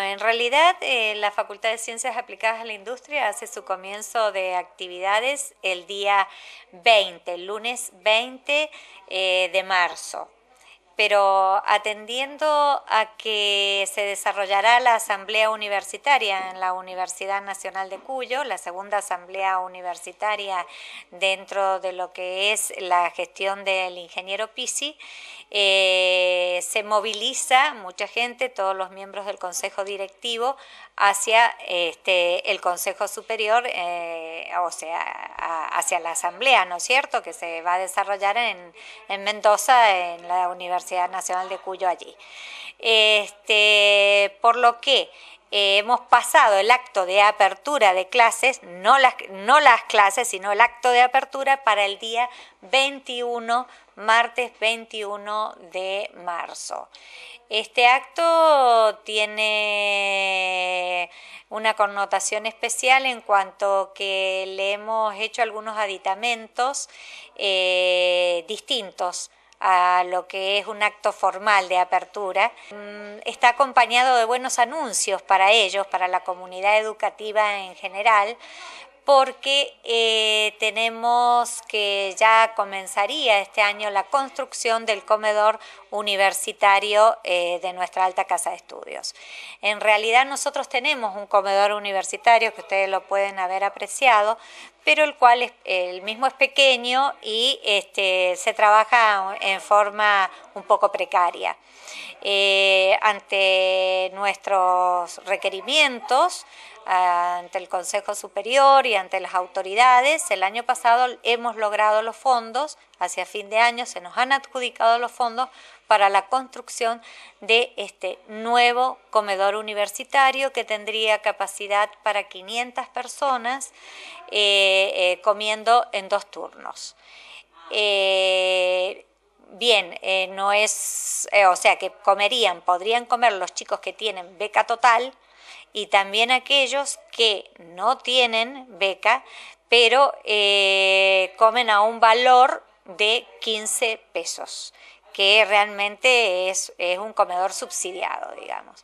en realidad eh, la Facultad de Ciencias Aplicadas a la Industria hace su comienzo de actividades el día 20, lunes 20 eh, de marzo pero atendiendo a que se desarrollará la Asamblea Universitaria en la Universidad Nacional de Cuyo, la segunda Asamblea Universitaria dentro de lo que es la gestión del ingeniero Pisi, eh, se moviliza mucha gente, todos los miembros del Consejo Directivo, hacia este, el Consejo Superior, eh, o sea, hacia la Asamblea, ¿no es cierto?, que se va a desarrollar en, en Mendoza, en la Universidad Universidad Nacional de Cuyo allí. Este, por lo que eh, hemos pasado el acto de apertura de clases, no las, clases, sino el acto de apertura para el día 21, martes 21 de marzo. Este acto tiene una connotación especial en cuanto que le hemos hecho algunos aditamentos eh, distintos a lo que es un acto formal de apertura, mm, está acompañado de buenos anuncios para ellos, para la comunidad educativa en general, porque eh, tenemos que ya comenzaría este año la construcción del comedor universitario eh, de nuestra alta casa de estudios. En realidad nosotros tenemos un comedor universitario que ustedes lo pueden haber apreciado, pero el cual el mismo es pequeño y este, se trabaja en forma un poco precaria. Eh, ante nuestros requerimientos, ante el Consejo Superior y ante las autoridades, el año pasado hemos logrado los fondos, hacia fin de año se nos han adjudicado los fondos para la construcción de este nuevo comedor universitario que tendría capacidad para 500 personas eh, eh, comiendo en dos turnos. Eh, bien, no es, o sea, que comerían, podrían comer los chicos que tienen beca total y también aquellos que no tienen beca, pero comen a un valor de 15 pesos que realmente es, es un comedor subsidiado, digamos.